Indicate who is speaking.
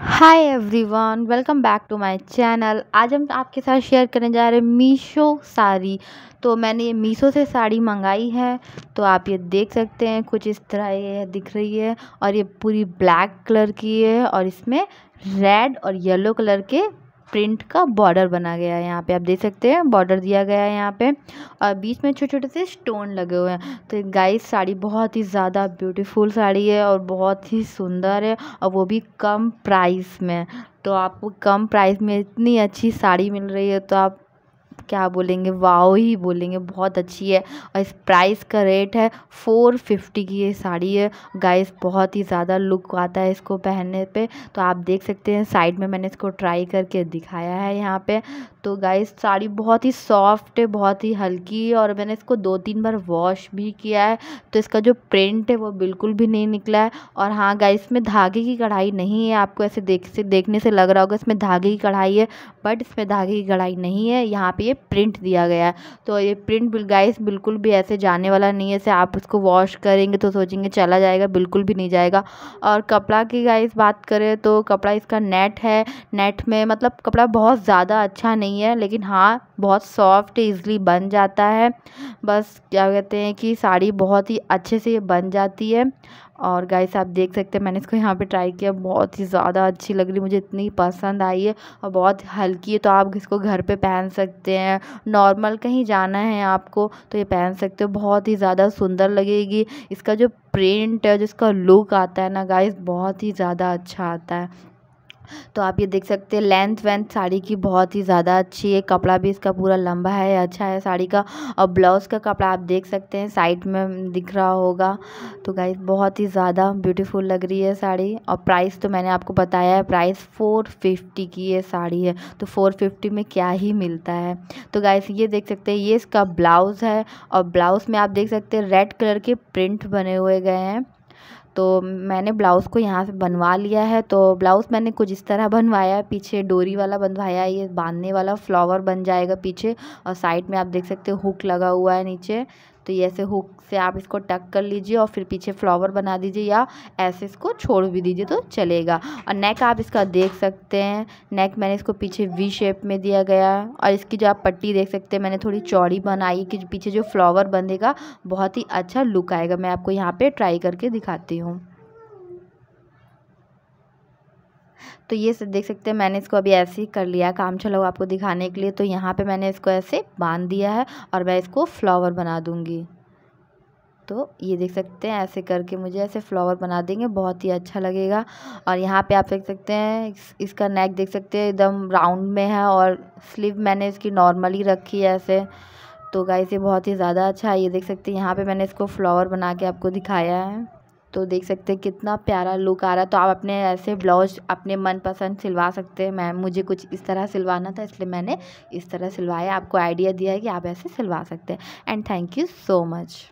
Speaker 1: hi everyone welcome back to my channel आज हम आपके साथ शेयर करने जा रहे हैं मीशो साड़ी तो मैंने ये मीशो से साड़ी मंगाई है तो आप ये देख सकते हैं कुछ इस तरह ये दिख रही है और ये पूरी ब्लैक कलर की है और इसमें रेड और येलो कलर के प्रिंट का बॉर्डर बना गया है यहाँ पे आप देख सकते हैं बॉर्डर दिया गया है यहाँ पे और बीच में छोटे छोटे से स्टोन लगे हुए हैं तो गाइस साड़ी बहुत ही ज़्यादा ब्यूटीफुल साड़ी है और बहुत ही सुंदर है और वो भी कम प्राइस में तो आपको कम प्राइस में इतनी अच्छी साड़ी मिल रही है तो आप क्या बोलेंगे वाओ ही बोलेंगे बहुत अच्छी है और इस प्राइस का रेट है फ़ोर फिफ्टी की ये साड़ी है गाइस बहुत ही ज़्यादा लुक आता है इसको पहनने पे तो आप देख सकते हैं साइड में मैंने इसको ट्राई करके दिखाया है यहाँ पे तो गाइस साड़ी बहुत ही सॉफ्ट है बहुत ही हल्की है और मैंने इसको दो तीन बार वॉश भी किया है तो इसका जो प्रिंट है वो बिल्कुल भी नहीं निकला है और हाँ गाइस इसमें धागे की कढ़ाई नहीं है आपको ऐसे देख से देखने से लग रहा होगा इसमें धागे की कढ़ाई है बट इसमें धागे की कढ़ाई नहीं है यहाँ पर ये प्रिंट दिया गया है तो ये प्रिंट गाइस बिल्कुल भी ऐसे जाने वाला नहीं है ऐसे आप उसको वॉश करेंगे तो सोचेंगे चला जाएगा बिल्कुल भी नहीं जाएगा और कपड़ा की गाइस बात करें तो कपड़ा इसका नेट है नेट में मतलब कपड़ा बहुत ज़्यादा अच्छा नहीं नहीं है लेकिन हाँ बहुत सॉफ्ट ईज़िली बन जाता है बस क्या कहते हैं कि साड़ी बहुत ही अच्छे से ये बन जाती है और गाइस आप देख सकते हैं मैंने इसको यहाँ पे ट्राई किया बहुत ही ज़्यादा अच्छी लग रही मुझे इतनी पसंद आई है और बहुत हल्की है तो आप इसको घर पे पहन सकते हैं नॉर्मल कहीं जाना है आपको तो ये पहन सकते हो बहुत ही ज़्यादा सुंदर लगेगी इसका जो प्रिंट है जिसका लुक आता है ना गाइस बहुत ही ज़्यादा अच्छा आता है तो आप ये देख सकते हैं लेंथ वेंथ साड़ी की बहुत ही ज़्यादा अच्छी है कपड़ा भी इसका पूरा लंबा है अच्छा है साड़ी का और ब्लाउज़ का कपड़ा आप देख सकते हैं साइड में दिख रहा होगा तो गाइस बहुत ही ज़्यादा ब्यूटीफुल लग रही है साड़ी और प्राइस तो मैंने आपको बताया है प्राइस फ़ोर फिफ्टी की ये साड़ी है तो फ़ोर फिफ्टी में क्या ही मिलता है तो गाइस ये देख सकते हैं ये इसका ब्लाउज़ है और ब्लाउज़ में आप देख सकते हैं रेड कलर के प्रिंट बने हुए गए हैं तो मैंने ब्लाउज़ को यहाँ से बनवा लिया है तो ब्लाउज़ मैंने कुछ इस तरह बनवाया है पीछे डोरी वाला बनवाया है ये बांधने वाला फ्लावर बन जाएगा पीछे और साइड में आप देख सकते हो हुक लगा हुआ है नीचे तो ये ऐसे हुक से आप इसको टक कर लीजिए और फिर पीछे फ्लावर बना दीजिए या ऐसे इसको छोड़ भी दीजिए तो चलेगा और नेक आप इसका देख सकते हैं नेक मैंने इसको पीछे वी शेप में दिया गया है और इसकी जो आप पट्टी देख सकते हैं मैंने थोड़ी चौड़ी बनाई कि पीछे जो फ्लावर बंधेगा बहुत ही अच्छा लुक आएगा मैं आपको यहाँ पर ट्राई करके दिखाती हूँ तो ये सब देख सकते हैं मैंने इसको अभी ऐसे ही कर लिया काम चलाओ आपको दिखाने के लिए तो यहाँ पे मैंने इसको ऐसे बांध दिया है और मैं इसको फ्लावर बना दूँगी तो ये देख सकते हैं ऐसे करके मुझे ऐसे फ्लावर बना देंगे बहुत ही अच्छा लगेगा और यहाँ पे आप देख सकते हैं इसका नेक देख सकते हैं एकदम राउंड में है और स्लीव मैंने इसकी नॉर्मली रखी है ऐसे तो गाय से बहुत ही ज़्यादा अच्छा है ये देख सकते हैं यहाँ पे मैंने इसको फ्लावर बना के आपको दिखाया है तो देख सकते हैं कितना प्यारा लुक आ रहा है तो आप अपने ऐसे ब्लाउज अपने मनपसंद सिलवा सकते हैं मैम मुझे कुछ इस तरह सिलवाना था इसलिए मैंने इस तरह सिलवाया आपको आइडिया दिया है कि आप ऐसे सिलवा सकते हैं and thank you so much